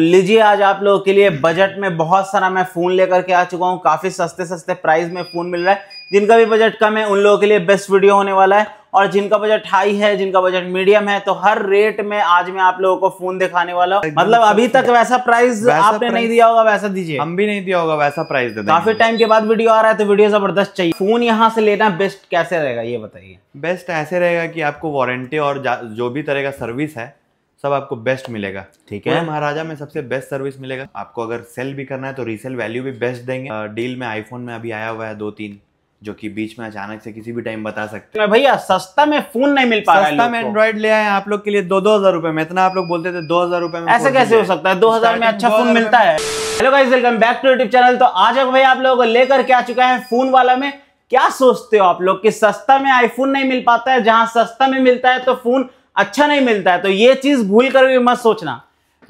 लीजिए आज आप लोगों के लिए बजट में बहुत सारा मैं फ़ोन लेकर के आ चुका हूँ काफ़ी सस्ते सस्ते प्राइस में फ़ोन मिल रहा है जिनका भी बजट कम है उन लोगों के लिए बेस्ट वीडियो होने वाला है और जिनका बजट हाई है जिनका बजट मीडियम है तो हर रेट में आज मैं आप लोगों को फोन दिखाने वाला हूँ मतलब अभी तक वैसा प्राइस वैसा आपने नहीं दिया होगा वैसा दीजिए हम भी नहीं दिया होगा वैसा प्राइस दे काफी टाइम के बाद वीडियो आ रहा है तो वीडियो जबरदस्त चाहिए फोन यहाँ से लेना बेस्ट कैसे रहेगा ये बताइए बेस्ट ऐसे रहेगा की आपको वारंटी और जो भी तरह का सर्विस है सब आपको बेस्ट मिलेगा ठीक है महाराजा में सबसे बेस्ट सर्विस मिलेगा आपको अगर सेल भी करना है तो रीसेल वैल्यू भी बेस्ट देंगे डील में आईफोन में अभी आया हुआ है दो तीन जो कि बीच में अचानक से किसी भी टाइम बता सकते हैं भैया सस्ता में फोन नहीं मिल पा रहा सस्ता में एंड्रॉइड ले आए आप लोग के लिए दो दो हजार रुपए में इतना आप लोग बोलते थे दो हजार रुपए में ऐसा कैसे हो सकता है दो हजार में अच्छा फोन मिलता है hello guys welcome back to YouTube channel तो आज अब भाई आप लोगों को लेकर के आ चुका है फोन वाला में क्या सोचते हो आप लोग कि सस्ता में आईफोन नहीं मिल पाता है जहां सस्ता में मिलता है तो फोन अच्छा नहीं मिलता है तो ये चीज भूल कर भी मत सोचना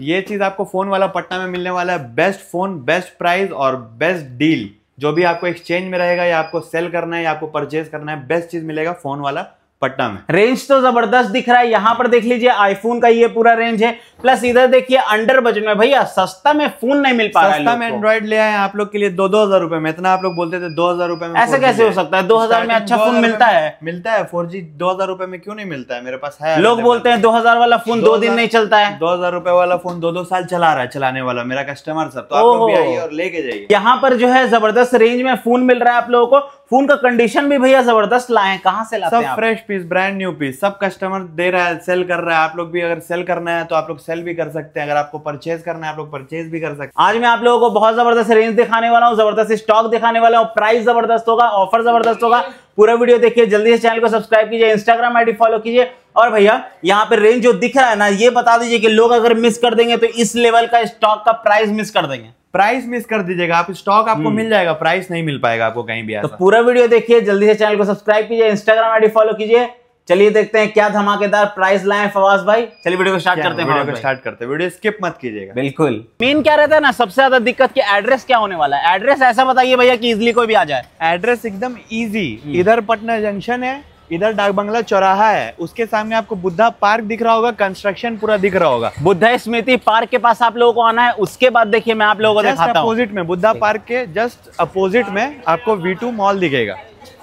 ये चीज आपको फोन वाला पटना में मिलने वाला है बेस्ट फोन बेस्ट प्राइस और बेस्ट डील जो भी आपको एक्सचेंज में रहेगा या आपको सेल करना है या आपको परचेज करना है बेस्ट चीज मिलेगा फोन वाला पटना में रेंज तो जबरदस्त दिख रहा है यहाँ पर देख लीजिए आईफोन का ये पूरा रेंज है प्लस इधर देखिए अंडर बजट में भैया सस्ता में फोन नहीं मिल पा रहा सस्ता में एंड्रॉइड ले आए आप लोग के लिए दो दो हजार रुपए में इतना आप लोग बोलते थे दो हजार रुपए में ऐसा कैसे हो सकता है दो हजार में अच्छा फोन मिलता है मिलता है फोर जी दो हजार रुपए में क्यों नहीं मिलता है मेरे पास है लोग बोलते हैं दो हजार वाला फोन दो दिन नहीं चलता है दो हजार रुपए वाला फोन दो दो साल चला रहा है चलाने वाला मेरा कस्टमर सब तो आप लोग और लेके जाइए यहाँ पर जो है जबरदस्त रेंज में फोन मिल रहा है आप लोगों को फोन का कंडीशन भी भैया जबरदस्त लाए हैं कहाँ से लाते सब हैं fresh piece brand new piece सब कस्टमर दे रहा है सेल कर रहा है आप लोग भी अगर सेल करना है तो आप लोग सेल भी कर सकते हैं अगर आपको परचेज करना है आप लोग परचेज भी कर सकते हैं आज मैं आप लोगों को बहुत जबरदस्त रेंज दिखाने वाला हूँ जबरदस्त स्टॉक दिखाने वाला हूँ प्राइस जबरदस्त होगा ऑफर जबरदस्त होगा पूरा वीडियो देखिए जल्दी से चैनल को सब्सक्राइब कीजिए इंस्टाग्राम आईडी फॉलो कीजिए और भैया यहाँ पे रेंज जो दिख रहा है ना ये बता दीजिए कि लोग अगर मिस कर देंगे तो इस लेवल का स्टॉक का प्राइस मिस कर देंगे प्राइस मिस कर दीजिएगा आप स्टॉक आपको हम्म। मिल जाएगा प्राइस नहीं मिल पाएगा आपको कहीं भी तो पूरा वीडियो देखिए जल्दी से चैनल को सब्सक्राइब कीजिए इंस्टाग्राम आईडी फॉलो कीजिए चलिए देखते हैं क्या धमाकेदार प्राइस लाए फवाज भाई चलिए वीडियो को स्टार्ट करते हैं वीडियो को स्टार्ट करते हैं वीडियो स्किप मत कीजिएगा बिल्कुल मेन क्या रहता है ना सबसे ज्यादा दिक्कत की एड्रेस क्या होने वाला है एड्रेस ऐसा बताइए भैया कि इजिली कोई भी आ जाए एड्रेस एकदम इजी हम्म। इधर पटना जंक्शन है इधर डाक बंगला चौराहा है उसके सामने आपको बुद्धा पार्क दिख रहा होगा कंस्ट्रक्शन पूरा दिख रहा होगा बुद्धा स्मृति पार्क के पास आप लोगों को आना है उसके बाद देखिए मैं आप लोगों को दिखाता अपोजिट में बुद्धा पार्क के जस्ट अपोजिट में आपको वी मॉल दिखेगा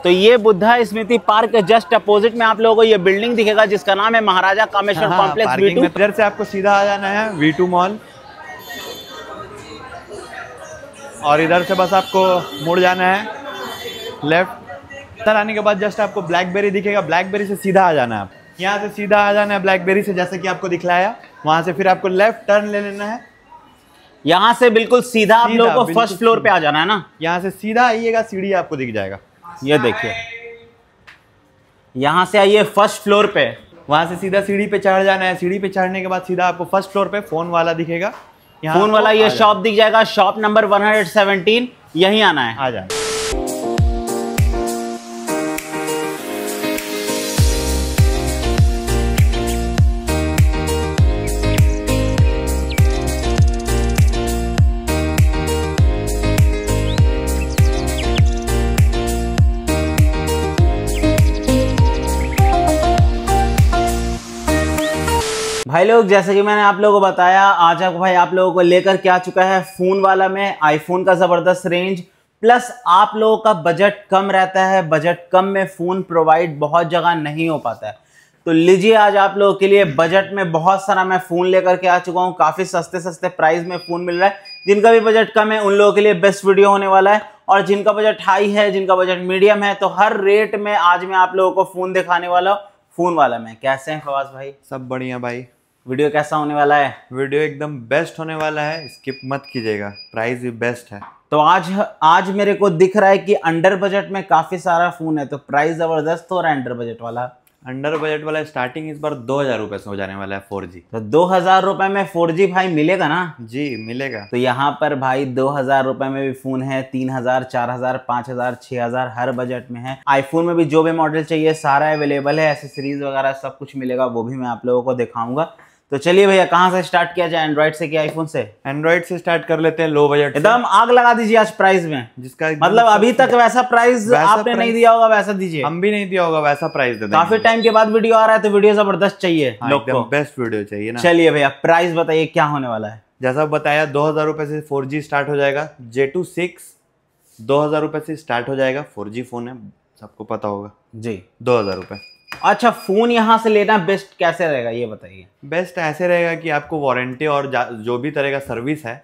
तो ये बुद्धा स्मृति पार्क के जस्ट अपोजिट में आप लोगों को ये बिल्डिंग दिखेगा जिसका नाम है महाराजा कामेश्वर कॉम्प्लेक्स हाँ, हाँ, वी इधर से आपको सीधा आ जाना है वी मॉल और इधर से बस आपको मुड़ जाना है लेफ्ट उत्तर आने के बाद जस्ट आपको ब्लैकबेरी दिखेगा ब्लैकबेरी से सीधा आ जाना है आप यहाँ से सीधा आ जाना है ब्लैकबेरी से जैसे कि आपको दिखलाया वहाँ से फिर आपको लेफ्ट टर्न ले लेना है यहाँ से बिल्कुल सीधा आप लोगों को फर्स्ट फ्लोर पे आ जाना है ना यहाँ से सीधा आइएगा सीढ़ी आपको दिख जाएगा ये देखिए यहाँ से आइए फर्स्ट फ्लोर पे वहाँ से सीधा सीढ़ी पे चढ़ जाना है सीढ़ी पे चढ़ने के बाद सीधा आपको फर्स्ट फ्लोर पे फोन वाला दिखेगा फोन वाला ये शॉप दिख जाएगा शॉप नंबर 117 यहीं आना है आ जाए भाई लोग जैसे कि मैंने आप लोगों को बताया आज आप भाई आप लोगों को लेकर क्या चुका है फ़ोन वाला में आईफोन का ज़बरदस्त रेंज प्लस आप लोगों का बजट कम रहता है बजट कम में फ़ोन प्रोवाइड बहुत जगह नहीं हो पाता है तो लीजिए आज आप लोगों के लिए बजट में बहुत सारा मैं फ़ोन लेकर के आ चुका हूँ काफ़ी सस्ते सस्ते प्राइस में फ़ोन मिल रहा है जिनका भी बजट कम है उन लोगों के लिए बेस्ट वीडियो होने वाला है और जिनका बजट हाई है जिनका बजट मीडियम है तो हर रेट में आज मैं आप लोगों को फ़ोन दिखाने वाला हूँ फ़ोन वाला मैं कैसे हैं फवास भाई सब बढ़िया भाई वीडियो कैसा होने वाला है वीडियो एकदम बेस्ट होने वाला है स्किप मत कीजिएगा प्राइस भी बेस्ट है तो आज आज मेरे को दिख रहा है कि अंडर बजट में काफ़ी सारा फ़ोन है तो प्राइस ज़बरदस्त हो रहा है अंडर बजट वाला अंडर बजट वाला स्टार्टिंग इस बार दो हज़ार रुपये से हो जाने वाला है फोर जी तो दो हज़ार रुपये में फोर जी भाई मिलेगा ना जी मिलेगा तो यहाँ पर भाई दो हज़ार रुपये में भी फ़ोन है तीन हज़ार चार हज़ार पांच हज़ार छह हज़ार हर बजट में है आईफोन में भी जो भी मॉडल चाहिए सारा अवेलेबल है एसेसरीज वगैरह सब कुछ मिलेगा वो भी मैं आप लोगों को दिखाऊंगा तो चलिए भैया कहाँ से स्टार्ट किया जाए एंड्रॉइड से कि आईफोन से एंड्रॉइड से स्टार्ट कर लेते हैं लो बजट एकदम आग लगा दीजिए आज प्राइस में जिसका मतलब अभी तक वैसा प्राइस वैसा आपने प्राइस नहीं दिया होगा वैसा दीजिए हम भी नहीं दिया होगा वैसा प्राइस दे काफी टाइम के बाद वीडियो आ रहा है तो वीडियो जबरदस्त चाहिए बेस्ट हाँ, वीडियो चाहिए चलिए भैया प्राइस बताइए क्या होने वाला है जैसा बताया दो हजार रुपए से फोर जी स्टार्ट हो जाएगा जे टू सिक्स दो हजार रुपए से स्टार्ट हो जाएगा फोर जी फोन है सबको पता होगा जी दो हजार रुपए अच्छा फोन यहाँ से लेना बेस्ट कैसे रहेगा ये बताइए बेस्ट ऐसे रहेगा कि आपको वारंटी और जो भी तरह का सर्विस है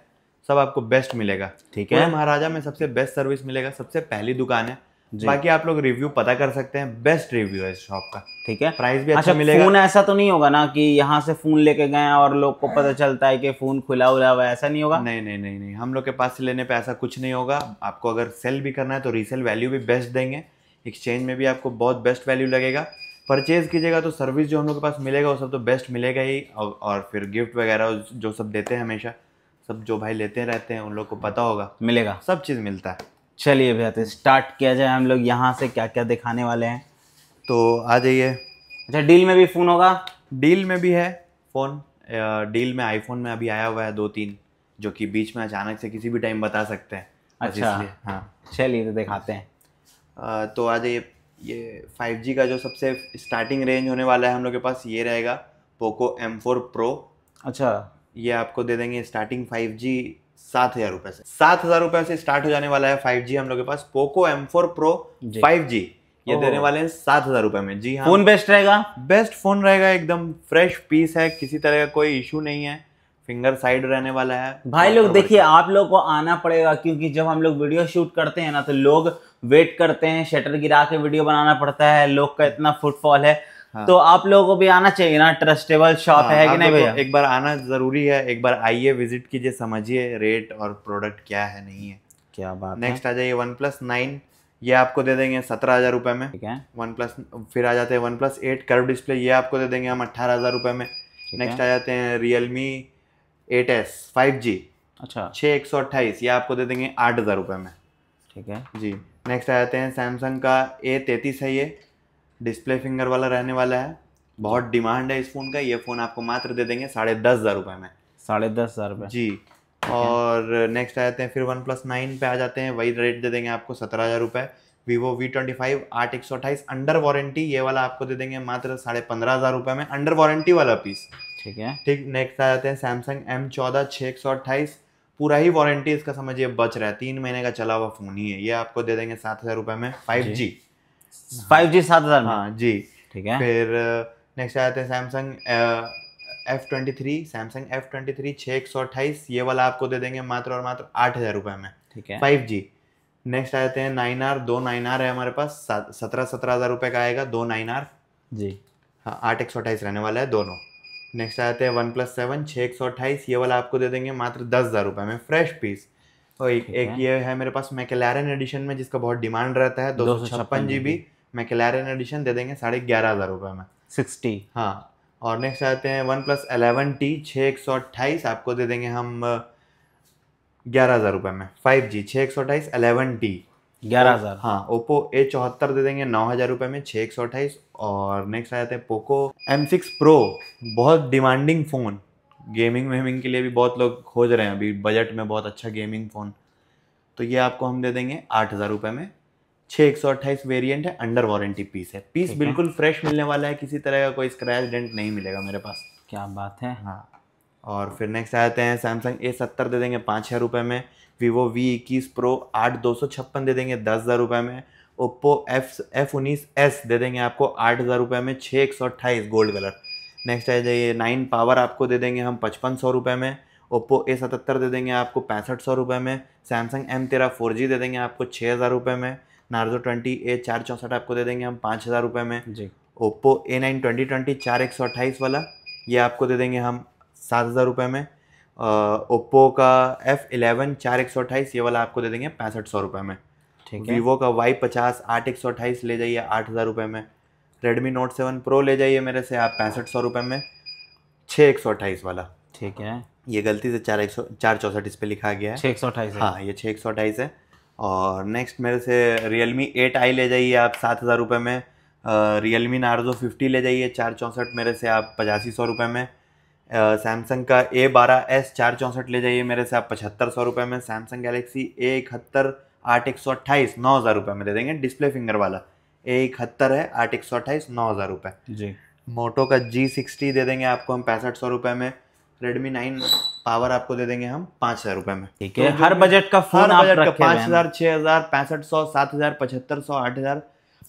सब आपको बेस्ट मिलेगा ठीक है महाराजा में सबसे बेस्ट सर्विस मिलेगा सबसे पहली दुकान है बाकी आप लोग रिव्यू पता कर सकते हैं बेस्ट रिव्यू है इस शॉप का ठीक है प्राइस भी अच्छा, अच्छा, मिलेगा फोन ऐसा तो नहीं होगा ना कि यहाँ से फोन लेके गए और लोग को पता चलता है कि फोन खुला हुआ हुआ ऐसा नहीं होगा नहीं नहीं नहीं नहीं हम लोग के पास से लेने पे ऐसा कुछ नहीं होगा आपको अगर सेल भी करना है तो रीसेल वैल्यू भी बेस्ट देंगे एक्सचेंज में भी आपको बहुत बेस्ट वैल्यू लगेगा परचेज़ कीजिएगा तो सर्विस जो हम लोग के पास मिलेगा वो सब तो बेस्ट मिलेगा ही और, और फिर गिफ्ट वगैरह जो सब देते हैं हमेशा सब जो भाई लेते रहते हैं उन लोग को पता होगा मिलेगा सब चीज़ मिलता है चलिए भैया तो स्टार्ट किया जाए हम लोग यहाँ से क्या क्या दिखाने वाले हैं तो आ जाइए अच्छा डील में भी फ़ोन होगा डील में भी है फ़ोन डील में आईफोन में अभी आया हुआ है दो तीन जो कि बीच में अचानक से किसी भी टाइम बता सकते हैं अच्छा हाँ चलिए तो दिखाते हैं आ, तो आ जाइए ये 5G का जो सबसे स्टार्टिंग रेंज होने वाला है हम लोग के पास ये रहेगा पोको एम फोर प्रो अच्छा ये आपको दे देंगे स्टार्टिंग 5G सात हजार रुपए से सात हजार रुपए से स्टार्ट हो जाने वाला है 5G हम लोग के पास Poco M four pro five G ये देने वाले हैं सात हजार रुपए में जी हाँ फोन बेस्ट रहेगा बेस्ट फोन रहेगा एकदम फ्रेश पीस है किसी तरह का कोई इशू नहीं है फिंगर साइड रहने वाला है भाई लोग देखिए आप लोग को आना पड़ेगा क्योंकि जब हम लोग वीडियो शूट करते हैं ना तो लोग वेट करते हैं शटर गिरा के वीडियो बनाना पड़ता है लोग का इतना फुटफॉल है हाँ। तो आप लोगों को भी आना चाहिए ना ट्रस्टेबल शॉप हाँ, है कि हाँ, नहीं तो भैया एक बार आना जरूरी है एक बार आइए विजिट कीजिए समझिए रेट और प्रोडक्ट क्या है नहीं है क्या बात नेक्स्ट आ जाइए वन प्लस नाइन ये आपको दे देंगे सत्रह हजार रुपए में ठीक है वन प्लस फिर आ जाते हैं OnePlus eight curve display ये आपको दे देंगे हम अट्ठारह हजार रुपए में नेक्स्ट आ जाते हैं Realme eight S five G अच्छा छः एक सौ अट्ठाईस ये आपको दे देंगे आठ हज़ार रुपये में ठीक है जी नेक्स्ट आ जाते हैं सैमसंग का ए तैतीस है ये डिस्प्ले फिंगर वाला रहने वाला है बहुत डिमांड है इस फ़ोन का ये फ़ोन आपको मात्र दे देंगे साढ़े दस हज़ार रुपये में साढ़े दस हज़ार रुपये जी और नेक्स्ट आ जाते हैं फिर वन प्लस नाइन पे आ जाते हैं वही रेट दे देंगे आपको सत्रह हज़ार रुपये वीवो वी ट्वेंटी फाइव आठ एक सौ अट्ठाईस अंडर वारंटी ये वाला आपको दे देंगे मात्र साढ़े पंद्रह हज़ार रुपये में अंडर वारंटी वाला पीस ठीक है ठीक नेक्स्ट आ जाते हैं सैमसंग एम चौदह छः एक सौ अट्ठाईस पूरा ही वारंटी इसका समझिए बच रहा है तीन महीने का चला हुआ फ़ोन ही है ये आपको दे देंगे सात हज़ार रुपये में फाइव जी फाइव जी सात हज़ार हाँ जी ठीक है फिर नेक्स्ट आ जाते हैं Samsung F twenty three Samsung F twenty three छः एक सौ अट्ठाईस ये वाला आपको दे देंगे मात्र और मात्र आठ हज़ार रुपये में ठीक है फाइव जी नेक्स्ट आ जाते हैं नाइन आर दो नाइन आर है हमारे पास सत्रह सत्रह हज़ार रुपये का आएगा दो नाइन आर जी हाँ आठ एक सौ अट्ठाईस रहने वाला है दोनों नेक्स्ट आते हैं वन प्लस सेवन छः एक सौ अट्ठाईस ये वाला आपको दे देंगे मात्र दस हज़ार रुपये में फ्रेश पीस और एक एक ये है मेरे पास मैकेलेरन एडिशन में जिसका बहुत डिमांड रहता है दो सौ छप्पन जी बी मैकेलेरन एडिशन दे देंगे साढ़े ग्यारह हज़ार रुपये में सिक्सटी हाँ और नेक्स्ट आते हैं वन प्लस एलेवन टी छः एक सौ अट्ठाईस आपको दे देंगे हम ग्यारह हज़ार रुपये में फाइव जी छः एक सौ अट्ठाईस एलेवन टी ग्यारह हज़ार हाँ ओप्पो ए चौहत्तर दे देंगे नौ हज़ार रुपये में छः एक सौ अट्ठाईस और नेक्स्ट आ जाते हैं पोको एम सिक्स प्रो बहुत डिमांडिंग फ़ोन गेमिंग वेमिंग के लिए भी बहुत लोग खोज रहे हैं अभी बजट में बहुत अच्छा गेमिंग फ़ोन तो ये आपको हम दे देंगे आठ हज़ार रुपये में छः एक सौ अट्ठाईस वेरियंट है अंडर वारंटी पीस है पीस बिल्कुल फ्रेश मिलने वाला है किसी तरह का कोई स्क्रैच डेंट नहीं मिलेगा मेरे पास क्या बात है हाँ और फिर नेक्स्ट आ जाते हैं सैमसंग ए सत्तर दे देंगे पाँच हज़ार रुपये में वीवो वी इक्कीस प्रो आठ दो सौ छप्पन दे देंगे दस हज़ार रुपये में ओप्पो एफ एफ उन्नीस एस दे देंगे आपको आठ हज़ार रुपये में छः एक सौ अट्ठाईस गोल्ड कलर नेक्स्ट आ जाइए नाइन पावर आपको दे देंगे हम पचपन सौ रुपये में ओप्पो ए सतहत्तर दे देंगे आपको पैंसठ सौ रुपये में सैमसंग एम तेरह फोर जी दे देंगे आपको छः हज़ार रुपये में नार्जो ट्वेंटी ए चार चौंसठ आपको दे देंगे हम पाँच हज़ार रुपये में जी Oppo A nine twenty twenty चार एक सौ अट्ठाईस वाला ये आपको दे देंगे हम सात हज़ार रुपये में ओप्पो का एफ इलेवन चार एक सौ अट्ठाईस ये वाला आपको दे देंगे पैंसठ सौ रुपये में ठीक है वीवो का वाई पचास आठ एक सौ अट्ठाईस ले जाइए आठ हज़ार रुपये में रेडमी नोट सेवन प्रो ले जाइए मेरे से आप पैंसठ सौ रुपये में छः एक सौ अट्ठाईस वाला ठीक है ये गलती से चार एक सौ चार चौंसठ इस पर लिखा गया है छः एक सौ अट्ठाईस हाँ ये छः एक सौ अट्ठाईस है और नेक्स्ट मेरे से रियल मी एट आई ले जाइए आप सात हज़ार रुपये में रियल मी नार्जो फिफ्टी ले जाइए चार चौंसठ मेरे से आप पचासी सौ रुपये में सैमसंग का ए बारह एस चार चौंसठ ले जाइए मेरे से आप पचहत्तर सौ रुपये में सैमसंग गैलेक्सी ए इकहत्तर आठ एक सौ अट्ठाईस नौ हज़ार रुपये में दे देंगे डिस्प्ले फिंगर वाला ए इकहत्तर है आठ एक सौ अट्ठाईस नौ हज़ार रुपये जी मोटो का जी सिक्सटी दे देंगे आपको हम पैंसठ सौ रुपये में रेडमी नाइन पावर आपको दे देंगे हम पाँच हज़ार रुपये में ठीक है तो हर बजट का फोन हर बजट का पाँच हज़ार छः हज़ार पैंसठ सौ सात हज़ार पचहत्तर सौ आठ हज़ार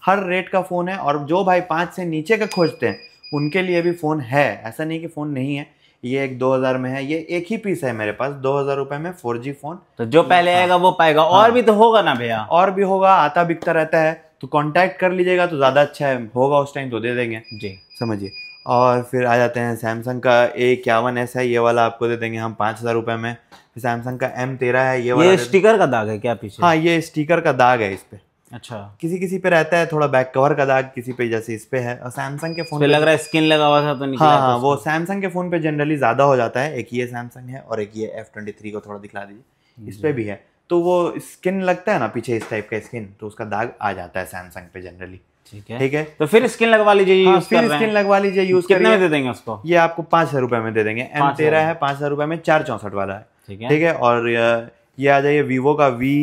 हर रेट का फ़ोन है और जो भाई पाँच से नीचे का खोजते हैं उनके लिए भी फ़ोन है ऐसा नहीं कि फ़ोन नहीं है ये एक 2000 में है ये एक ही पीस है मेरे पास दो हजार रुपए में फोर जी फोन तो जो पहले हाँ। आएगा हाँ, वो पाएगा और हाँ, भी तो होगा ना भैया और भी होगा आता बिकता रहता है तो कांटेक्ट कर लीजिएगा तो ज़्यादा अच्छा है होगा उस टाइम तो दे देंगे जी समझिए और फिर आ जाते हैं सैमसंग का ए इक्यावन एस है ये वाला आपको दे देंगे हम पाँच हज़ार रुपये में सैमसंग का एम तेरह है ये वाला ये स्टिकर का दाग है क्या पीछे हाँ ये स्टिकर का दाग है इस पर अच्छा किसी किसी पे रहता है थोड़ा बैक कवर का दाग किसी पे जैसे इस पे है और सैमसंग के फोन पे लग रहा है स्किन लगा हुआ था तो निकला हाँ, हाँ तो वो सैमसंग के फोन पे जनरली ज्यादा हो जाता है एक ये सैमसंग है और एक ये एफ ट्वेंटी थ्री को थोड़ा दिखला दीजिए इस पे भी है तो वो स्किन लगता है ना पीछे इस टाइप का स्किन तो उसका दाग आ जाता है सैमसंग पे जनरली ठीक है ठीक है तो फिर स्किन लगवा लीजिए हाँ, यूज फिर स्किन लगवा लीजिए यूज कितने में दे देंगे उसको ये आपको पांच हजार रुपए में दे देंगे एम तेरह है पांच हजार रुपए में चार चौसठ वाला है ठीक है और ये आ जाइए वीवो का वी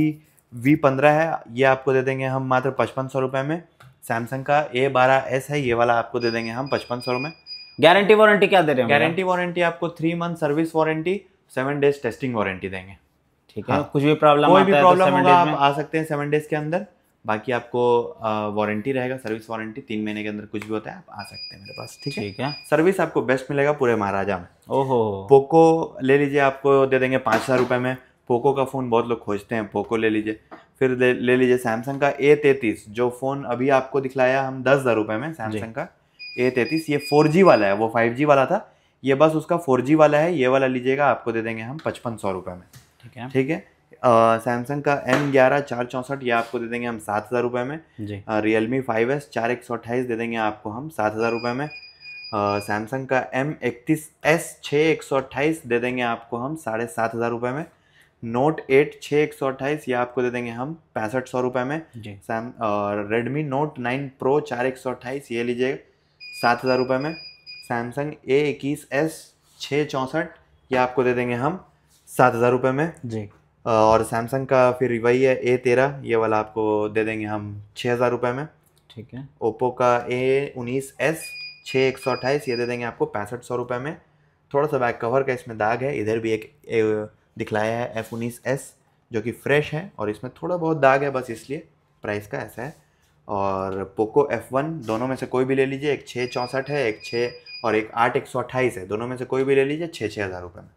वी पंद्रह है ये आपको दे देंगे हम मात्र पचपन सौ रुपये में सैमसंग का ए बारह एस है ये वाला आपको दे देंगे हम पचपन सौ में गारंटी वारंटी क्या दे रहे हैं गारंटी वारंटी आपको three month service warranty seven days testing warranty देंगे ठीक है हाँ। कुछ भी प्रॉब्लम कोई भी प्रॉब्लम तो होगा आप आ सकते हैं सेवन डेज के अंदर बाकी आपको वारंटी रहेगा सर्विस वारंटी तीन महीने के अंदर कुछ भी होता है आप आ सकते हैं मेरे पास ठीक है सर्विस आपको बेस्ट मिलेगा पूरे महाराजा में ओहो पोको ले लीजिए आपको दे देंगे पाँच हज़ार रुपये में पोको का फ़ोन बहुत लोग खोजते हैं पोको ले लीजिए फिर ले, ले लीजिए सैमसंग का ए तैतीस जो फ़ोन अभी आपको दिखलाया हम दस हज़ार रुपये में सैमसंग का ए तैतीस ये फोर जी वाला है वो फाइव जी वाला था ये बस उसका फोर जी वाला है ये वाला लीजिएगा आपको दे देंगे हम पचपन सौ रुपये में ठीक है ठीक है सैमसंग का एम ग्यारह चार चौंसठ ये आपको दे देंगे हम सात हज़ार रुपये में रियल मी फाइव एस चार एक सौ अट्ठाईस दे देंगे आपको हम सात हज़ार रुपये में सैमसंग का एम इकतीस एस छः एक सौ अट्ठाईस दे देंगे आपको हम साढ़े सात हज़ार रुपये में नोट एट छः एक सौ अट्ठाईस ये आपको दे देंगे हम पैंसठ सौ रुपये में जी सैम और रेडमी नोट नाइन प्रो चार एक सौ अट्ठाईस ये लीजिए सात हज़ार रुपये में सैमसंग ए इक्कीस एस छः चौंसठ ये आपको दे देंगे हम सात हज़ार रुपये में जी और सैमसंग का फिर वही है ए तेरह ये वाला आपको दे देंगे हम छः हज़ार रुपये में ठीक है ओप्पो का ए उन्नीस एस छः एक सौ अट्ठाईस ये दे देंगे आपको पैंसठ सौ रुपये में थोड़ा सा बैक कवर का इसमें दाग है इधर भी एक दिखलाया है एफ उन्नीस एस जो कि फ्रेश है और इसमें थोड़ा बहुत दाग है बस इसलिए प्राइस का ऐसा है और पोको एफ़ वन दोनों में से कोई भी ले लीजिए एक छः चौंसठ है एक छः और एक आठ एक सौ अट्ठाईस है दोनों में से कोई भी ले लीजिए छः छः हज़ार रुपये में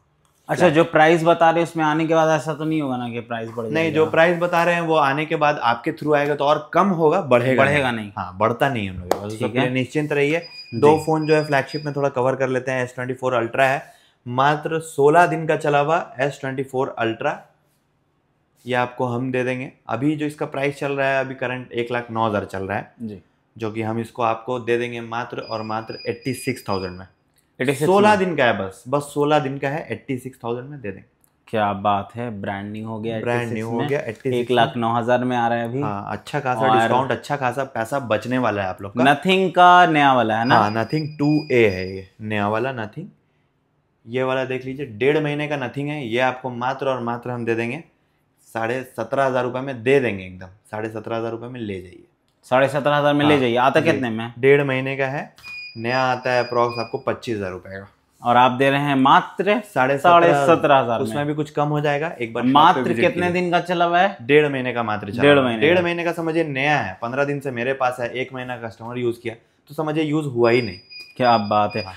अच्छा जो प्राइस बता रहे हैं उसमें आने के बाद ऐसा तो नहीं होगा ना कि प्राइस बढ़ नहीं जो प्राइस बता रहे हैं वो आने के बाद आपके थ्रू आएगा तो और कम होगा बढ़ेगा बढ़ेगा नहीं हाँ बढ़ता नहीं हम निश्चिंत रहिए दो फोन जो है फ्लैगशिप में थोड़ा कवर कर लेते हैं एस ट्वेंटी फोर अल्ट्रा है मात्र 16 दिन का चला हुआ एस ट्वेंटी फोर अल्ट्रा ये आपको हम दे देंगे अभी जो इसका प्राइस चल रहा है अभी करंट एक लाख नौ हज़ार चल रहा है जी जो कि हम इसको आपको दे देंगे मात्र और मात्र एट्टी सिक्स थाउजेंड में सोलह दिन का है बस बस सोलह दिन का है एट्टी सिक्स थाउजेंड में दे देंगे क्या बात है ब्रांड न्यू हो गया ब्रांड न्यू हो गया एक लाख नौ हजार में आ रहा है अभी आ, हाँ, अच्छा खासा डिस्काउंट अच्छा खासा पैसा बचने वाला है आप लोग नथिंग का नया वाला है ना नथिंग टू ए है ये नया वाला नथिंग ये वाला देख लीजिए डेढ़ महीने का नथिंग है ये आपको मात्र और मात्र हम दे देंगे साढ़े सत्रह हज़ार रुपये में दे देंगे एकदम साढ़े सत्रह हज़ार रुपये में ले जाइए साढ़े सत्रह हज़ार में ले हाँ, जाइए आता कितने में डेढ़ महीने का है नया आता है अप्रॉक्स आपको पच्चीस हज़ार रुपये का और आप दे रहे हैं मात्र साढ़े साढ़े सत्रह हजार उसमें भी कुछ कम हो जाएगा एक बार मात्र कितने दिन का चला हुआ है डेढ़ महीने का मात्र डेढ़ महीने डेढ़ महीने का समझिए नया है पंद्रह दिन से मेरे पास है एक महीना कस्टमर यूज किया तो समझिए यूज हुआ ही नहीं क्या बात है हाँ।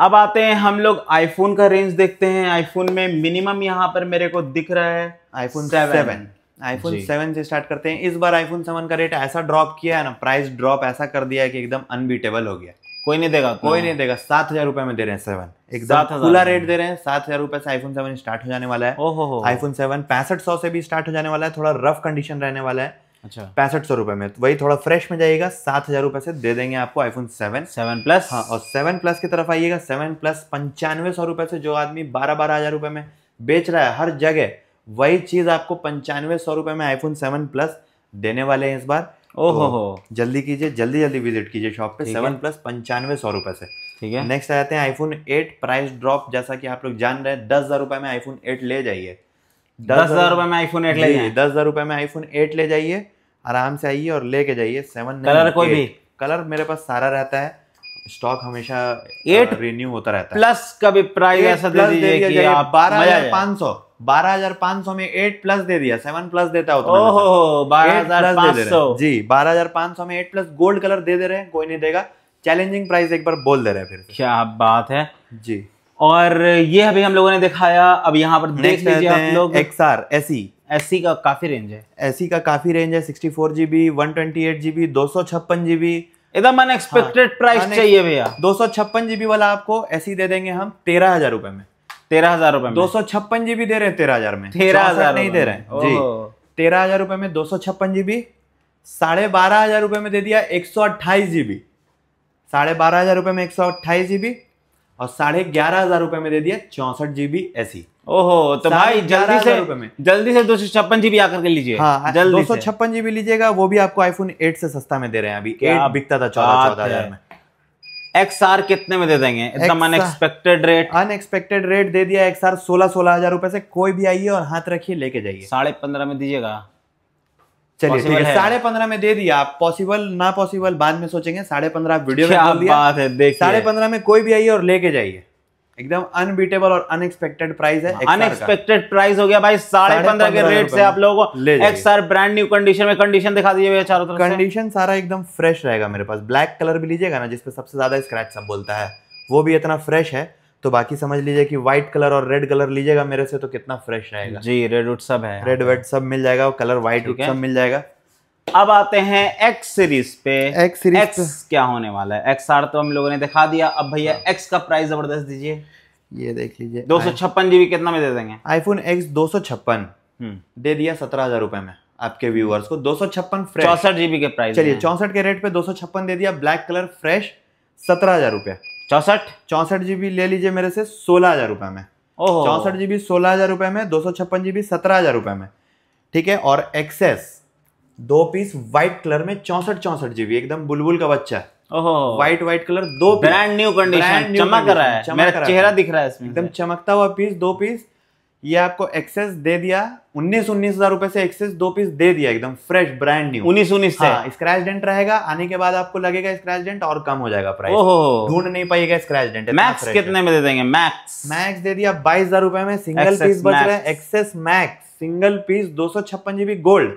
अब आते हैं हम लोग आईफोन का रेंज देखते हैं आईफोन में मिनिमम यहाँ पर मेरे को दिख रहा है आईफोन सेवन आईफोन सेवन से स्टार्ट करते हैं इस बार आईफोन सेवन का रेट ऐसा ड्रॉप किया है ना प्राइस ड्रॉप ऐसा कर दिया है कि एकदम अनबीटेबल हो गया कोई नहीं देगा कोई हाँ। नहीं देगा सात हजार रुपए में दे रहे हैं सेवन एकदम खुला रेट दे रहे हैं सात हजार रुपए से आईफोन सेवन स्टार्ट हो जाने वाला है ओहो आईफोन सेवन पैंसठ सौ से भी स्टार्ट हो जाने वाला है थोड़ा रफ कंडीशन रहने वाला है अच्छा पैंसठ सौ रुपए में तो वही थोड़ा फ्रेश में जाइएगा सात हजार रुपए से दे देंगे आपको आईफोन सेवन सेवन प्लस हाँ और सेवन प्लस की तरफ आइएगा सेवन प्लस पंचानवे सौ रुपए से जो आदमी बारह बारह हजार रुपए में बेच रहा है हर जगह वही चीज आपको पंचानवे सौ रुपए में आईफोन सेवन प्लस देने वाले हैं इस बार तो ओहो हो तो जल्दी कीजिए जल्दी जल्दी विजिट कीजिए शॉप पे सेवन प्लस पंचानवे सौ रुपए से ठीक है नेक्स्ट आ जाते हैं आईफोन एट प्राइस ड्रॉप जैसा कि आप लोग जान रहे हैं दस हजार रुपए में आईफोन एट ले जाइए दस हजार रुपए में आईफोन एट ले जाइए दस हजार रुपए में आईफोन एट ले जाइए आराम से आइए और लेके जाइए सेवन कलर कोई भी कलर मेरे पास सारा रहता है स्टॉक हमेशा एट रिन्यू होता रहता है प्लस का भी प्राइस ऐसा दे दीजिए कि बारह हजार पाँच सौ बारह हजार पाँच सौ में एट प्लस दे दिया सेवन प्लस देता होता तो ओहो बारह हजार जी बारह हजार पाँच सौ में एट प्लस गोल्ड कलर दे दे रहे हैं कोई नहीं देगा चैलेंजिंग प्राइस एक बार बोल दे रहे हैं फिर क्या बात है जी और ये अभी हम लोगों ने दिखाया अब यहाँ पर देख लीजिए आप लोग एक्सआर एसी एसी का काफी रेंज है एसी e का काफी रेंज है sixty four GB one twenty eight GB दो सौ छप्पन जीबी एकदम अनएक्सपेक्टेड प्राइस हाँ, चाहिए भैया दो सौ छप्पन जीबी वाला आपको एसी e दे देंगे हम तेरह हजार रुपए में तेरह हजार रुपए दो सौ छप्पन जीबी दे रहे हैं तेरह हजार में तेरह हजार नहीं दे रहे हैं जी तेरह हजार रुपए में दो सौ छप्पन जीबी साढ़े बारह हजार रुपए में दे दिया एक सौ अट्ठाईस जीबी साढ़े बारह हजार रुपए में एक सौ अट्ठाईस जीबी और साढ़े ग्यारह हजार रुपए में दे दिया चौसठ जीबी एसी e। ओहो तो भाई जल्दी से में जल्दी से दो सौ छप्पन जीबी आकर के लीजिए हाँ, दो सौ छप्पन जीबी लीजिएगा वो भी आपको आईफोन एट से सस्ता में दे रहे हैं अभी 8 बिकता था चौदह चौदह हजार में XR कितने में दे देंगे अनएक्सपेक्टेड रेट अनएक्सपेक्टेड रेट दे दिया एक्स सोलह सोलह हजार रुपए से कोई भी आइए और हाथ रखिए लेके जाइए साढ़े पंद्रह में दीजिएगा चलिए ठीक है साढ़े पंद्रह में दे दिया आप पॉसिबल ना पॉसिबल बाद में सोचेंगे साढ़े पंद्रह आप वीडियो में बोल दिया साढ़े पंद्रह में कोई भी आइए और लेके जाइए एकदम अनबीटेबल और अनएक्सपेक्टेड प्राइस है अनएक्सपेक्टेड प्राइस हो गया भाई साढ़े पंद्रह के रेट से आप लोगों को ले एक्स ब्रांड न्यू कंडीशन में कंडीशन दिखा दीजिए भैया चारों तरफ कंडीशन सारा एकदम फ्रेश रहेगा मेरे पास ब्लैक कलर भी लीजिएगा ना जिसपे सबसे ज्यादा स्क्रैच सब बोलता है वो भी इतना फ्रेश है तो बाकी समझ लीजिए कि व्हाइट कलर और रेड कलर लीजिएगा मेरे से तो कितना फ्रेश रहेगा जी रेड वुड सब है रेड वेड सब मिल जाएगा और कलर व्हाइट वुड सब मिल जाएगा अब आते हैं एक्स सीरीज पे एक्स सीरीज एक्स क्या होने वाला है एक्स आर तो हम लोगों ने दिखा दिया अब भैया एक्स हाँ। का प्राइस जबरदस्त दीजिए ये देख लीजिए दो सौ छप्पन जीबी कितना में दे देंगे आईफोन एक्स दो सौ छप्पन हम्म। दे दिया सत्रह हजार रुपए में आपके व्यूअर्स को दो सौ छप्पन चौसठ जीबी के प्राइस चलिए चौसठ के रेट पे दो सौ छप्पन दे दिया ब्लैक कलर फ्रेश सत्रह हजार रुपया चौसठ चौसठ जीबी ले लीजिए मेरे से सोलह हजार रुपए में चौसठ जीबी सोलह हजार रुपए में दो सौ छप्पन जीबी सत्रह हजार रुपये में ठीक है और एक्सेस दो पीस व्हाइट कलर में चौसठ चौसठ जीबी एकदम बुलबुल का बच्चा है व्हाइट व्हाइट कलर दो ब्रांड न्यू कंडीशन चमक रहा है मेरा चेहरा दिख रहा है इसमें एकदम चमकता हुआ पीस दो पीस ये आपको एक्सेस दे दिया उन्नीस उन्नीस हजार रुपए से एक्सेस दो पीस दे दिया एकदम फ्रेश ब्रांड न्यू उन्नीस उन्नीस हाँ, स्क्रैच डेंट रहेगा आने के बाद आपको लगेगा स्क्रैच डेंट और कम हो जाएगा प्राइस ढूंढ नहीं पाएगा स्क्रैच डेंट मैक्स कितने में दे देंगे मैक्स मैक्स दे दिया बाईस हजार रुपए में सिंगल पीस बच रहा है एक्सेस मैक्स सिंगल पीस दो सौ छप्पन जीबी गोल्ड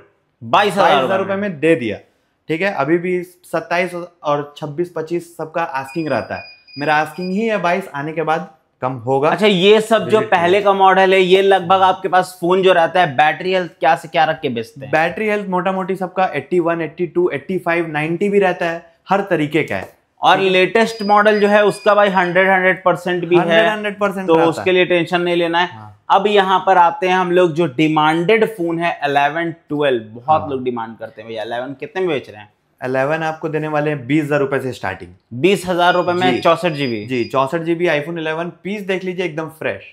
बाईस हजार रुपए में दे दिया ठीक है अभी भी सत्ताईस और छब्बीस पच्चीस सबका आस्किंग रहता है मेरा आस्किंग ही है बाईस आने के बाद कम होगा अच्छा ये सब जो पहले का मॉडल है ये लगभग आपके पास फोन जो रहता है बैटरी हेल्थ क्या से क्या रख के बेचते हैं बैटरी हेल्थ मोटा मोटी सबका 81, 82, 85, 90 भी रहता है हर तरीके का है और लेटेस्ट मॉडल जो है उसका भाई हंड्रेड हंड्रेड परसेंट भी 100, है हंड्रेड परसेंट तो उसके लिए टेंशन नहीं लेना है हाँ। अब यहाँ पर आते हैं हम लोग जो डिमांडेड फोन है 11, 12 बहुत हाँ। लोग डिमांड करते हैं भैया 11 कितने में बेच रहे हैं अलेवन आपको देने वाले हैं बीस हजार रुपए से स्टार्टिंग बीस हजार रुपए में चौसठ जीबी जी चौसठ जीबी आईफोन इलेवन पीस देख लीजिए एकदम फ्रेश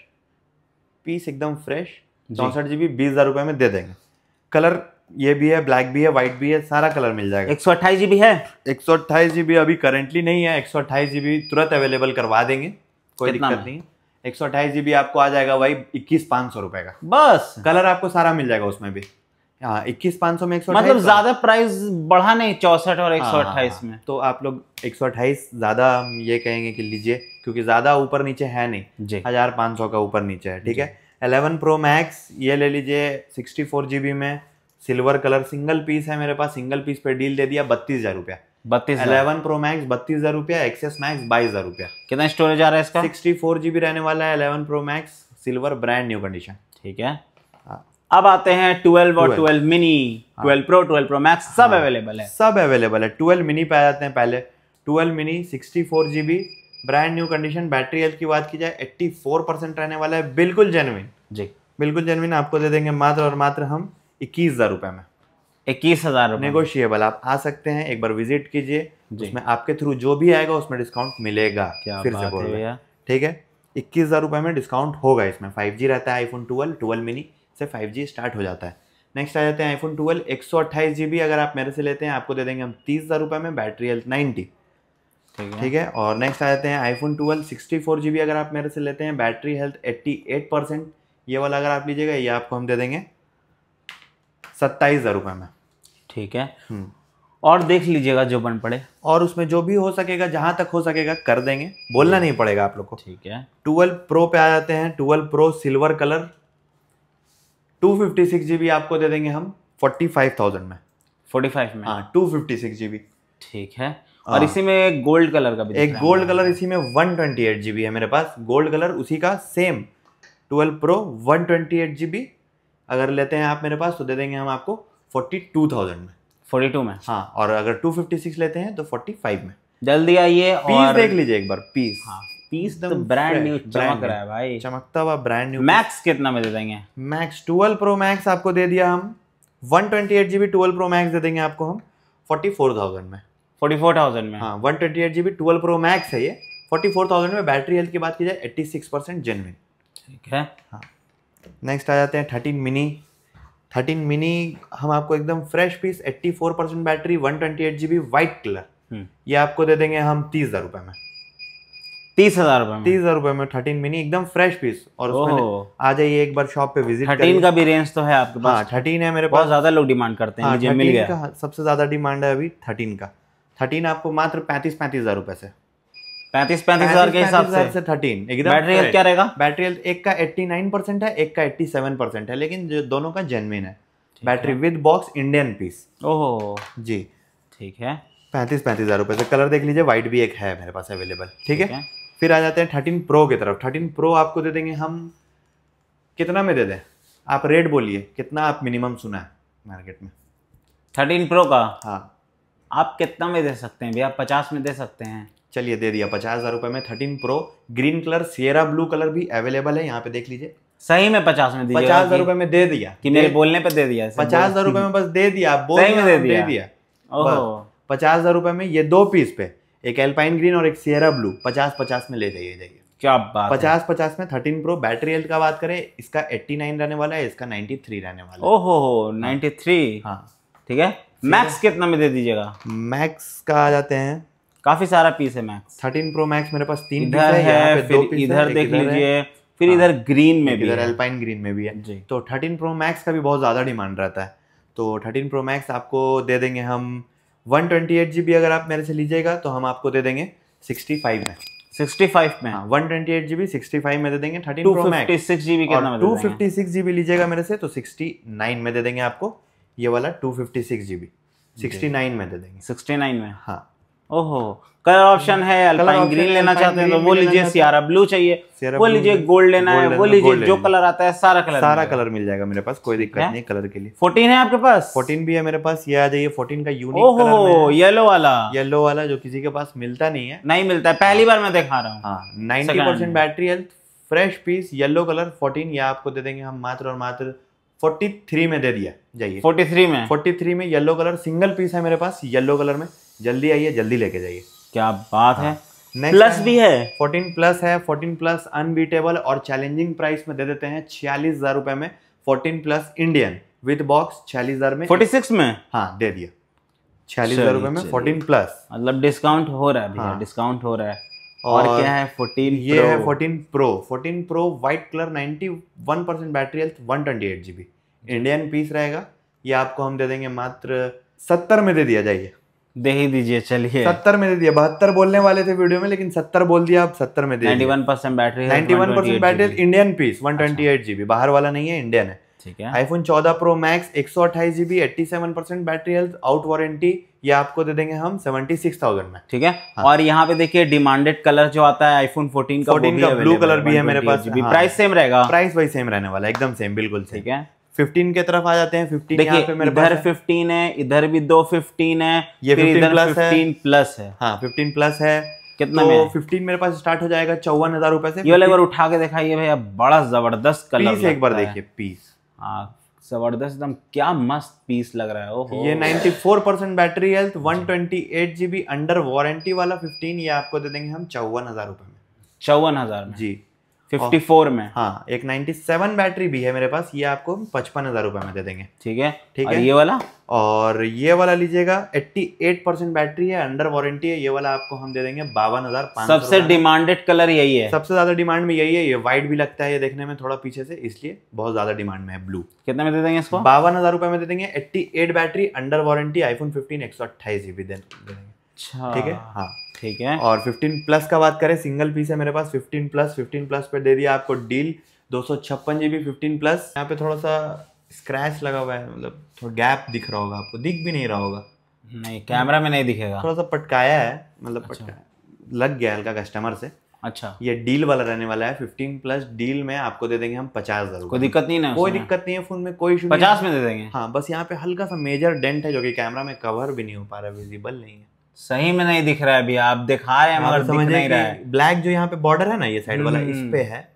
पीस एकदम फ्रेश चौसठ जीबी बीस हजार रुपए में दे देंगे कलर ये भी है ब्लैक भी है व्हाइट भी है सारा कलर मिल जाएगा एक सौ अट्ठाईस जीबी है एक सौ अट्ठाईस जीबी अभी करेंटली नहीं है एक सौ अट्ठाईस जीबी तुरंत अवेलेबल करवा देंगे कोई दिक्कत नहीं एक सौ अट्ठाईस जीबी आपको आ जाएगा वही इक्कीस पाँच सौ रुपए का बस कलर आपको सारा मिल जाएगा उसमें भी हाँ, इक्कीस पांच सौ में एक सौ मतलब ज्यादा प्राइस बढ़ा नहीं चौसठ और एक सौ हाँ, अट्ठाईस हाँ, में तो आप लोग एक सौ अट्ठाईस ज्यादा ये कहेंगे कि लीजिए क्योंकि ज्यादा ऊपर नीचे है नहीं जी हजार पाँच सौ का ऊपर नीचे है ठीक है एलेवन प्रो मैक्स ये ले लीजिए सिक्सटी फोर जी में सिल्वर कलर सिंगल पीस है मेरे पास सिंगल पीस पे डील दे दिया बत्तीस हजार रुपया बत्तीस इलेवन प्रो मैक्स बत्तीस हजार रुपया एक्सेस मैक्स बाईस हजार रुपया कितना स्टोरेज आ रहा है इसका सिक्सटी फोर जीबी रहने वाला है eleven Pro Max silver brand new condition ठीक है अब आते हैं 12 और 12 मिनी 12 हाँ। प्रो 12 प्रो मैक्स सब अवेलेबल हाँ। है सब अवेलेबल है 12 मिनी पे आ जाते हैं पहले 12 mini sixty four GB brand new condition battery health की बात की जाए 84 परसेंट रहने वाला है बिल्कुल जेनविन जी बिल्कुल जेनविन आपको दे देंगे मात्र और मात्र हम इक्कीस हज़ार रुपये में इक्कीस हज़ार नेगोशिएबल आप आ सकते हैं एक बार विजिट कीजिए उसमें आपके थ्रू जो भी आएगा उसमें डिस्काउंट मिलेगा क्या फिर से बोल रहे ठीक है इक्कीस हज़ार रुपये में डिस्काउंट होगा इसमें फाइव जी रहता है आईफोन ट्वेल्व ट्वेल्व मिनी से फाइव स्टार्ट हो जाता है नेक्स्ट आ जाते हैं आईफोन ट्वेल्व एक सौ अट्ठाईस जी बी अगर आप मेरे से लेते हैं आपको दे देंगे हम तीस हज़ार रुपये में बैटरी हेल्थ नाइन्टी ठीक है ठीक है और नेक्स्ट आ जाते हैं iPhone twelve sixty four G B अगर आप मेरे से लेते हैं battery health eighty eight percent ये वाला अगर आप लीजिएगा ये आपको हम दे देंगे सत्ताईस हज़ार रुपये में ठीक है हम्म। और देख लीजिएगा जो बन पड़े और उसमें जो भी हो सकेगा जहाँ तक हो सकेगा कर देंगे बोलना नहीं पड़ेगा आप लोग को ठीक है ट्वेल्व प्रो पे आ जाते हैं twelve Pro silver colour two fifty six G B आपको दे देंगे हम फोर्टी फाइव थाउजेंड में फोर्टी फाइव में हाँ two fifty six G B ठीक है हाँ। और इसी में एक गोल्ड कलर का भी एक गोल्ड कलर इसी में one twenty eight G B है मेरे पास गोल्ड कलर उसी का same twelve Pro one twenty eight G B अगर लेते हैं आप मेरे पास तो दे देंगे हम आपको फोर्टी टू थाउजेंड में फोर्टी टू में हाँ और अगर टू फिफ्टी सिक्स लेते हैं तो फोर्टी फाइव में जल्दी आइए और... देख लीजिए एक बार पीस हाँ पीस तो ब्रांड न्यू चमक रहा है भाई चमकता हुआ ब्रांड न्यू मैक्स कितना में दे देंगे मैक्स ट्वेल्व प्रो मैक्स आपको दे दिया हम one twenty eight GB twelve Pro Max दे देंगे आपको हम फोर्टी फोर थाउजेंड में फोर्टी फोर थाउजेंड में हाँ one twenty eight GB twelve Pro Max है ये फोर्टी फोर थाउजेंड में बैटरी हेल्थ की बात की जाए एट्टी सिक्स परसेंट जेनविन ठीक है हाँ नेक्स्ट आ जाते हैं थर्टीन मिनी थर्टीन मिनी हम आपको एकदम fresh piece eighty four percent battery one twenty eight GB white colour ये आपको दे देंगे हम तीस हज़ार रुपये में तीस हजार रुपए तीस हजार रुपए में थर्टीन मिनी एकदम फ्रेश पीस और आ जाइए एक बार शॉप पे विजिट थर्टीन का भी रेंज तो है आपके हाँ, पास हाँ, थर्टीन है मेरे पास ज्यादा लोग डिमांड करते हैं हाँ, मुझे मिल गया सबसे ज्यादा डिमांड है अभी थर्टीन का थर्टीन आपको मात्र पैंतीस पैंतीस हजार रुपए से पैंतीस पैंतीस हजार के हिसाब से थर्टीन एकदम बैटरी हेल्थ क्या रहेगा बैटरी हेल्थ एक का एट्टी नाइन परसेंट है एक का एट्टी सेवन परसेंट है लेकिन जो दोनों का जेनविन है battery with box Indian piece ओहो जी ठीक है पैंतीस पैंतीस हजार रुपए से कलर देख लीजिए व्हाइट भी एक है मेरे पास अवेलेबल ठीक है फिर आ जाते हैं थर्टीन प्रो की तरफ थर्टीन प्रो आपको दे देंगे हम कितना में दे दें आप रेट बोलिए कितना आप मिनिमम सुना है मार्केट में थर्टीन प्रो का हाँ आप कितना में दे सकते हैं भैया पचास में दे सकते हैं चलिए दे दिया पचास हज़ार रुपये में thirteen Pro green colour Sierra blue colour भी अवेलेबल है यहाँ पे देख लीजिए सही में पचास में दीजिए पचास हज़ार रुपये में दे दिया कि मेरे बोलने पे दे दिया पचास हज़ार रुपये में बस दे दिया आप बोल दे दिया पचास हज़ार रुपये में ये दो पीस पे एक एल्पाइन ग्रीन और एक सियरा ब्लू पचास पचास में ले जाइए जाइए क्या बात पचास पचास में थर्टीन प्रो बैटरी हेल्थ का बात करें इसका एट्टी नाइन रहने वाला है इसका नाइनटी थ्री रहने वाला है ओहो नाइनटी हाँ। थ्री हाँ ठीक है मैक्स कितना में दे दीजिएगा मैक्स का आ जाते हैं काफी सारा पीस है मैक्स थर्टीन प्रो मैक्स मेरे पास तीन इधर है फिर इधर देख लीजिए फिर हाँ। इधर ग्रीन में भी इधर एल्पाइन ग्रीन में भी है तो थर्टीन प्रो मैक्स का भी बहुत ज़्यादा डिमांड रहता है तो थर्टीन प्रो मैक्स आपको दे देंगे हम one twenty eight G B अगर आप मेरे से लीजिएगा तो हम आपको दे देंगे सिक्सटी फाइव में सिक्सटी फाइव में हाँ, one twenty eight G B sixty five में दे देंगे thirty two fifty six GB का two fifty six G B लीजिएगा मेरे से तो सिक्सटी नाइन में दे देंगे आपको ये वाला two fifty six G B sixty nine में दे देंगे सिक्सटी नाइन में हाँ ओहो कलर ऑप्शन है अल्पाइन ग्रीन लेना चाहते हैं तो वो लीजिए सियारा ब्लू चाहिए वो लीजिए गोल्ड लेना है वो लीजिए जो कलर आता है सारा कलर सारा कलर मिल जाएगा मेरे पास कोई दिक्कत नहीं कलर के लिए फोर्टीन है आपके पास फोर्टीन भी है मेरे पास ये आ जाइए फोर्टीन का यूनिक ओहो येलो वाला येलो वाला जो किसी के पास मिलता नहीं है नहीं मिलता है पहली हाँ। बार मैं दिखा रहा हूँ ninety percent battery health fresh piece yellow colour fourteen ये आपको दे देंगे हम मात्र और मात्र 43 में दे दिया जाइए 43 में 43 में येलो कलर सिंगल पीस है मेरे पास येलो कलर में जल्दी आइए जल्दी लेके जाइए क्या बात हाँ। है प्लस भी है 14 प्लस है 14 प्लस अनबीटेबल और चैलेंजिंग प्राइस में दे देते हैं छियालीस हजार रुपए में 14 प्लस इंडियन विद बॉक्स छियालीस हजार में 46 में हाँ दे दिया छियालीस हजार रुपए में 14 प्लस मतलब डिस्काउंट हो रहा है हाँ। डिस्काउंट हो रहा है और, और क्या है 14 ये Pro. है 14 Pro 14 Pro white colour 91 percent battery health 128 GB Indian piece रहेगा ये आपको हम दे देंगे मात्र सत्तर में दे दिया जाइए दे ही दीजिए चलिए सत्तर में दे दिया बहत्तर बोलने वाले थे वीडियो में लेकिन सत्तर बोल दिया आप सत्तर में दे ninety one percent battery ninety one percent battery Indian piece one twenty eight GB बाहर वाला नहीं है इंडियन है ठीक है आईफोन चौदह प्रो मैक्स एक सौ अट्ठाईस GB eighty seven percent battery health out warranty ये आपको दे देंगे हम सेवेंटी सिक्स थाउजेंड में ठीक है हाँ। और यहाँ पे देखिए डिमांडेड कलर जो आता है आईफोन फोर्टीन का 14 का ब्लू कलर भी है मेरे पास हाँ। प्राइस सेम रहेगा प्राइस वही सेम रहने वाला एकदम सेम बिल्कुल ठीक है फिफ्टीन के तरफ आ जाते हैं फिफ्टीन देखिए इधर फिफ्टीन है इधर भी दो फिफ्टीन है ये फिफ्टीन प्लस है हाँ फिफ्टीन प्लस है कितना तो में फिफ्टीन मेरे पास स्टार्ट हो जाएगा चौवन हजार रुपए से ये वाले उठा के दिखाइए भैया बड़ा जबरदस्त कलर पीस एक बार देखिए पीस हाँ जबरदस्त एकदम क्या मस्त पीस लग रहा है ओहो ये 94 percent battery health 128 GB under warranty वाला 15 ये आपको दे देंगे हम चौवन हजार रुपए में चौवन हजार जी 54 में हाँ एक 97 बैटरी भी है मेरे पास ये आपको पचपन हजार रुपए में दे देंगे ठीक है ठीक है ये वाला और ये वाला लीजिएगा 88 परसेंट बैटरी है अंडर वारंटी है ये वाला आपको हम दे देंगे बावन हजार सबसे डिमांडेड कलर यही है सबसे ज्यादा डिमांड में यही है ये व्हाइट भी लगता है ये देखने में थोड़ा पीछे से इसलिए बहुत ज्यादा डिमांड में है ब्लू कितने में दे देंगे इसको बावन हजार में दे देंगे eighty battery under warranty iPhone fifteen एक सौ अट्ठाईस जीबी देंगे अच्छा ठीक है हाँ ठीक है और 15 प्लस का बात करें सिंगल पीस है मेरे पास 15 प्लस 15 प्लस पे दे दिया आपको डील दो सौ छप्पन जी बी फिफ्टीन प्लस यहाँ पे थोड़ा सा स्क्रैच लगा हुआ है मतलब थोड़ा गैप दिख रहा होगा आपको दिख भी नहीं रहा होगा नहीं कैमरा में नहीं दिखेगा थोड़ा सा पटकाया है मतलब अच्छा। लग गया हल्का कस्टमर से अच्छा ये डील वाला रहने वाला है फिफ्टीन प्लस डील में आपको दे देंगे हम पचास हजार कोई दिक्कत नहीं ना कोई दिक्कत नहीं है फोन में कोई पचास में दे देंगे हाँ बस यहाँ पे हल्का सा मेजर डेंट है जो कि कैमरा में कवर भी नहीं हो पा रहा विजिबल नहीं है सही में नहीं दिख रहा है अभी आप दिखा रहे हैं मगर समझ नहीं रहा है ब्लैक जो यहाँ पे बॉर्डर है ना ये साइड वाला इस हम्म। पे है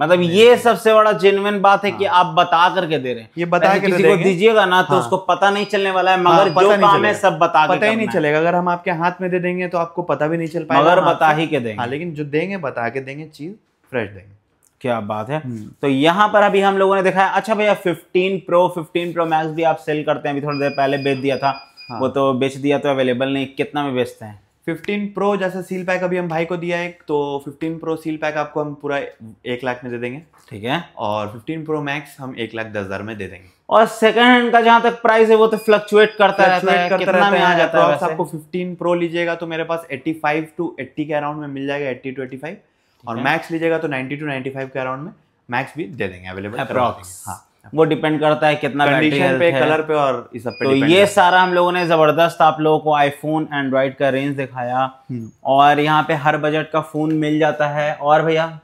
मतलब ये सबसे बड़ा जेनुअन बात है कि हाँ। आप बता करके दे रहे हैं ये बता के किसी को दीजिएगा ना तो हाँ। उसको पता नहीं चलने वाला है हाँ, मगर हाँ, जो काम है सब बता पता ही नहीं चलेगा अगर हम आपके हाथ में दे देंगे तो आपको पता भी नहीं चल पाएगा मगर हाँ, बता ही के देंगे लेकिन जो देंगे बता के देंगे चीज फ्रेश देंगे क्या बात है हम्म। तो यहाँ पर अभी हम लोगों ने देखा है अच्छा भैया 15 प्रो 15 प्रो मैक्स भी आप सेल करते हैं अभी थोड़ी देर पहले बेच दिया था हाँ। वो तो बेच दिया तो अवेलेबल नहीं कितना में बेचते हैं 15 प्रो जैसा सील पैक अभी हम भाई को दिया है तो 15 प्रो सील पैक आपको हम पूरा एक लाख में दे देंगे ठीक है और 15 प्रो मैक्स हम एक लाख दस हजार में दे देंगे और सेकंड हैंड का जहाँ तक प्राइस है वो तो फ्लक्चुएट करता रहता है करता रहता में आ जाता है आपको 15 प्रो लीजिएगा तो मेरे पास 85 टू 80 के अराउंड में मिल जाएगा 80 टू 85 और मैक्स लीजिएगा तो 90 टू 95 के अराउंड में मैक्स भी दे देंगे अवेलेबल अप्रॉक्स हाँ वो डिपेंड करता है कितना पे कलर पे और इस पे तो ये सारा हम लोगों ने जबरदस्त आप लोगों को आईफोन एंड्रॉइड का रेंज दिखाया हम्म। और यहाँ पे हर बजट का फोन मिल जाता है और भैया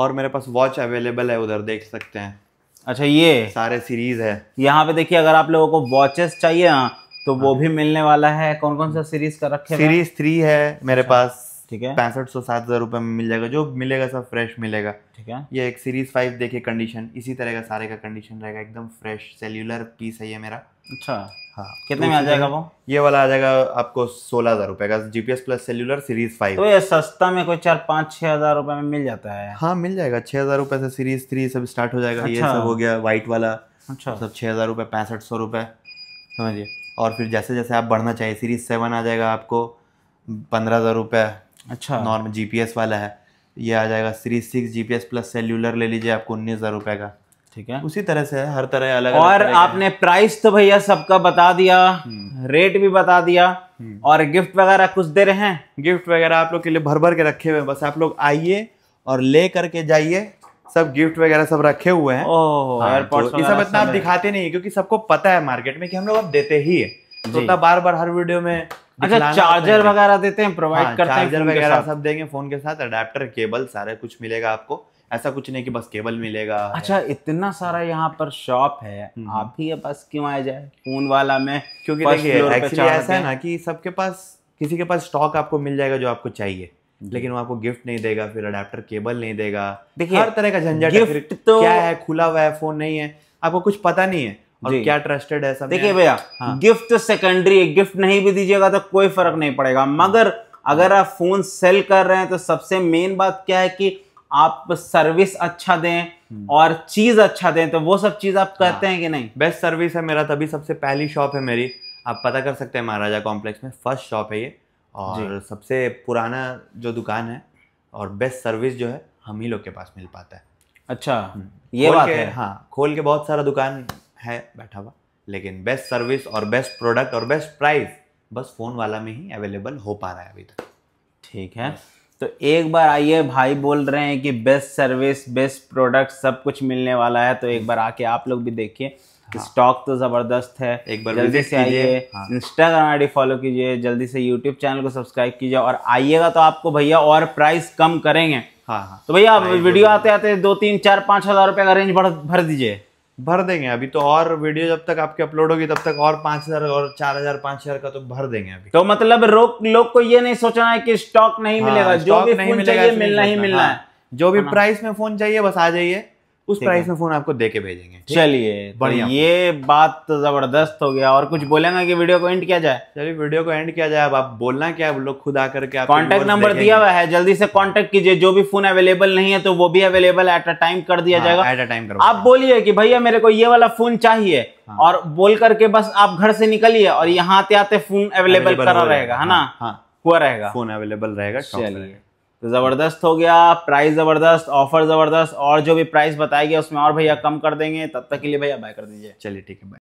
और मेरे पास वॉच अवेलेबल है उधर देख सकते हैं अच्छा ये सारे सीरीज है यहाँ पे देखिए अगर आप लोगों को वॉचेस चाहिए ना तो वो हाँ। भी मिलने वाला है कौन कौन सा सीरीज का रखे सीरीज थ्री है मेरे अच्छा। पास ठीक है पैंसठ सौ सात हज़ार रुपए में मिल जाएगा जो मिलेगा सब फ्रेश मिलेगा ठीक है ये एक सीरीज़ फाइव देखिए कंडीशन इसी तरह का सारे का कंडीशन रहेगा एकदम फ्रेश सेल्यूलर पीस है ये मेरा अच्छा हाँ कितने में आ जाएगा वो ये वाला आ जाएगा आपको सोलह हज़ार रुपए का GPS plus cellular series five तो ये सस्ता में कोई चार पाँच छह हज़ार रुपए में मिल जाता है हाँ मिल जाएगा छह हज़ार रुपए से सीरीज थ्री सब स्टार्ट हो जाएगा ये अच्छा। सब हो गया वाइट वाला अच्छा सब छह हज़ार रुपए पैंसठ सौ रुपए समझिए और फिर जैसे जैसे आप बढ़ना चाहिए सीरीज सेवन आ जाएगा आपको पंद्रह हज़ार रुपए अच्छा नॉर्मल जीपीएस वाला है ये आ जाएगा three six GPS plus cellular ले लीजिए आपको उन्नीस हजार रुपए का ठीक है उसी तरह से है हर तरह अलग और तरह आपने प्राइस तो भैया सबका बता दिया रेट हम्म। भी बता दिया हम्म। और गिफ्ट वगैरह कुछ दे रहे हैं गिफ्ट वगैरह आप लोग के लिए भर भर के रखे हुए हैं बस आप लोग आइए और ले करके जाइए सब गिफ्ट वगैरह सब रखे हुए हैं ओह हाँ, तो सब इतना आप दिखाते नहीं क्योंकि सबको पता है मार्केट में कि हम लोग अब देते ही है छोटा बार बार हर वीडियो में अच्छा चार्जर वगैरह देते हैं प्रोवाइड हाँ, करते चार्जर हैं वगैरह सब देंगे फोन के साथ अडेप्टर केबल सारा कुछ मिलेगा आपको ऐसा कुछ नहीं कि बस केबल मिलेगा अच्छा इतना सारा यहाँ पर शॉप है हम्म। आप ही बस क्यों आ जाए फोन वाला में क्योंकि ऐसा है ना कि सबके पास किसी के पास स्टॉक आपको मिल जाएगा जो आपको चाहिए लेकिन वो आपको गिफ्ट नहीं देगा फिर अडेप्टर केबल नहीं देगा देखिए हर तरह का झंझट तो क्या है खुला हुआ है फोन नहीं है आपको कुछ पता नहीं है और क्या ट्रस्टेड है सब देखिए भैया हाँ। गिफ्ट सेकेंडरी है गिफ्ट नहीं भी दीजिएगा तो कोई फर्क नहीं पड़ेगा हाँ। मगर अगर आप फोन सेल कर रहे हैं तो सबसे मेन बात क्या है कि आप सर्विस अच्छा दें हम्म। और चीज अच्छा दें तो वो सब चीज आप हाँ। करते हैं कि नहीं बेस्ट सर्विस है मेरा तभी सबसे पहली शॉप है मेरी आप पता कर सकते हैं महाराजा कॉम्प्लेक्स में फर्स्ट शॉप है ये और सबसे पुराना जो दुकान है और बेस्ट सर्विस जो है हम ही लोग के पास मिल पाता है अच्छा हम्म। ये बात है हाँ खोल के बहुत सारा दुकान है बैठा हुआ लेकिन बेस्ट सर्विस और बेस्ट प्रोडक्ट और बेस्ट प्राइस बस फ़ोन वाला में ही अवेलेबल हो पा रहा है अभी तक ठीक है तो एक बार आइए भाई बोल रहे हैं कि बेस्ट सर्विस बेस्ट प्रोडक्ट सब कुछ मिलने वाला है तो एक बार आके आप लोग भी देखिए हाँ। स्टॉक तो ज़बरदस्त है एक बार जल्दी से आइए हाँ। इंस्टाग्राम आईडी फॉलो कीजिए जल्दी से यूट्यूब चैनल को सब्सक्राइब कीजिए और आइएगा तो आपको भैया और प्राइस कम करेंगे हाँ हाँ तो भैया वीडियो आते आते दो तीन चार पाँच हज़ार रुपये का रेंज भर भर दीजिए भर देंगे अभी तो और वीडियो जब तक आपके अपलोड होगी तब तक और पांच हजार और चार हजार पांच हजार का तो भर देंगे अभी तो मतलब रोक लोग को ये नहीं सोचना है कि स्टॉक नहीं हाँ, मिलेगा जो भी नहीं मिलेगा चाहिए मिलना ही मिलना हाँ, है जो भी प्राइस हाँ। में फोन चाहिए बस आ जाइए उस प्राइस में फोन आपको दे के भेजेंगे चलिए तो बढ़िया ये बात तो जबरदस्त हो गया और कुछ बोलेंगे कि वीडियो को एंड किया जाए चलिए वीडियो को एंड किया जाए अब आप बोलना क्या आप लोग खुद आकर के कॉन्टेक्ट नंबर दिया हुआ है जल्दी से कॉन्टेक्ट कीजिए जो भी फोन अवेलेबल नहीं है तो वो भी अवेलेबल एट अ टाइम कर दिया हाँ, जाएगा एट अ टाइम आप बोलिए कि भैया मेरे को ये वाला फोन चाहिए हाँ। और बोल करके बस आप घर से निकलिए और यहाँ आते आते फोन अवेलेबल करा रहेगा है ना हाँ, हुआ रहेगा फोन अवेलेबल रहेगा चलिए तो ज़बरदस्त हो गया प्राइस ज़बरदस्त ऑफर ज़बरदस्त और जो भी प्राइस बताया गया उसमें और भैया कम कर देंगे तब तक के लिए भैया बाय कर दीजिए चलिए ठीक है बाय